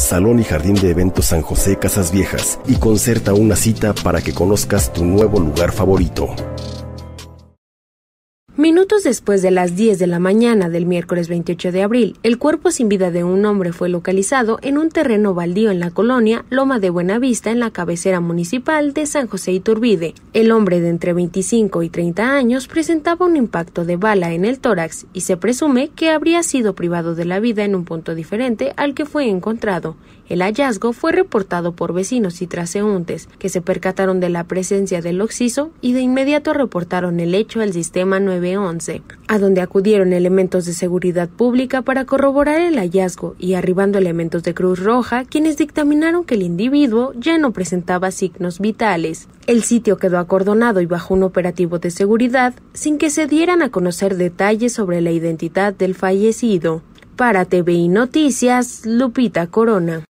Salón y Jardín de Eventos San José Casas Viejas y concerta una cita para que conozcas tu nuevo lugar favorito. Minutos después de las 10 de la mañana del miércoles 28 de abril, el cuerpo sin vida de un hombre fue localizado en un terreno baldío en la colonia Loma de Buenavista, en la cabecera municipal de San José Iturbide. El hombre de entre 25 y 30 años presentaba un impacto de bala en el tórax y se presume que habría sido privado de la vida en un punto diferente al que fue encontrado. El hallazgo fue reportado por vecinos y transeúntes, que se percataron de la presencia del occiso y de inmediato reportaron el hecho al sistema 9 11, a donde acudieron elementos de seguridad pública para corroborar el hallazgo y arribando elementos de Cruz Roja, quienes dictaminaron que el individuo ya no presentaba signos vitales. El sitio quedó acordonado y bajo un operativo de seguridad, sin que se dieran a conocer detalles sobre la identidad del fallecido. Para TVI Noticias, Lupita Corona.